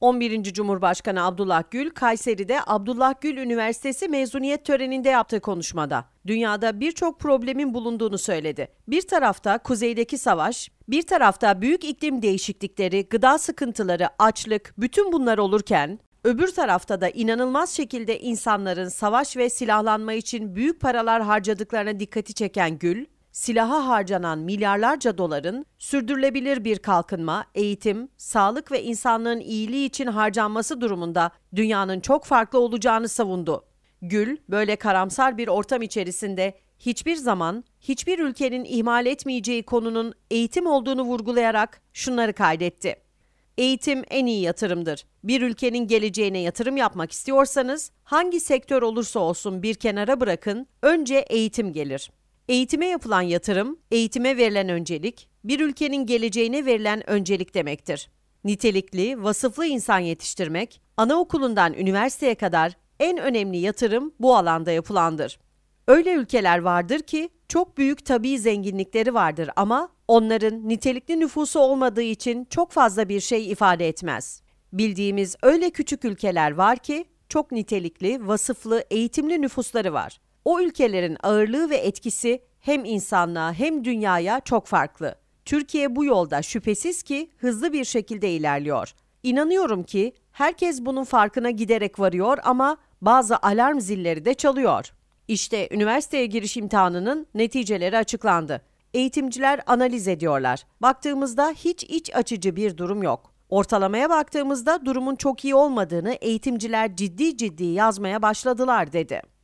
11. Cumhurbaşkanı Abdullah Gül, Kayseri'de Abdullah Gül Üniversitesi mezuniyet töreninde yaptığı konuşmada dünyada birçok problemin bulunduğunu söyledi. Bir tarafta kuzeydeki savaş, bir tarafta büyük iklim değişiklikleri, gıda sıkıntıları, açlık, bütün bunlar olurken öbür tarafta da inanılmaz şekilde insanların savaş ve silahlanma için büyük paralar harcadıklarına dikkati çeken Gül, silaha harcanan milyarlarca doların sürdürülebilir bir kalkınma, eğitim, sağlık ve insanlığın iyiliği için harcanması durumunda dünyanın çok farklı olacağını savundu. Gül, böyle karamsar bir ortam içerisinde hiçbir zaman hiçbir ülkenin ihmal etmeyeceği konunun eğitim olduğunu vurgulayarak şunları kaydetti. Eğitim en iyi yatırımdır. Bir ülkenin geleceğine yatırım yapmak istiyorsanız hangi sektör olursa olsun bir kenara bırakın, önce eğitim gelir. Eğitime yapılan yatırım, eğitime verilen öncelik, bir ülkenin geleceğine verilen öncelik demektir. Nitelikli, vasıflı insan yetiştirmek, anaokulundan üniversiteye kadar en önemli yatırım bu alanda yapılandır. Öyle ülkeler vardır ki çok büyük tabii zenginlikleri vardır ama onların nitelikli nüfusu olmadığı için çok fazla bir şey ifade etmez. Bildiğimiz öyle küçük ülkeler var ki çok nitelikli, vasıflı, eğitimli nüfusları var o ülkelerin ağırlığı ve etkisi hem insanlığa hem dünyaya çok farklı. Türkiye bu yolda şüphesiz ki hızlı bir şekilde ilerliyor. İnanıyorum ki herkes bunun farkına giderek varıyor ama bazı alarm zilleri de çalıyor. İşte üniversiteye giriş imtihanının neticeleri açıklandı. Eğitimciler analiz ediyorlar. Baktığımızda hiç iç açıcı bir durum yok. Ortalamaya baktığımızda durumun çok iyi olmadığını eğitimciler ciddi ciddi yazmaya başladılar dedi.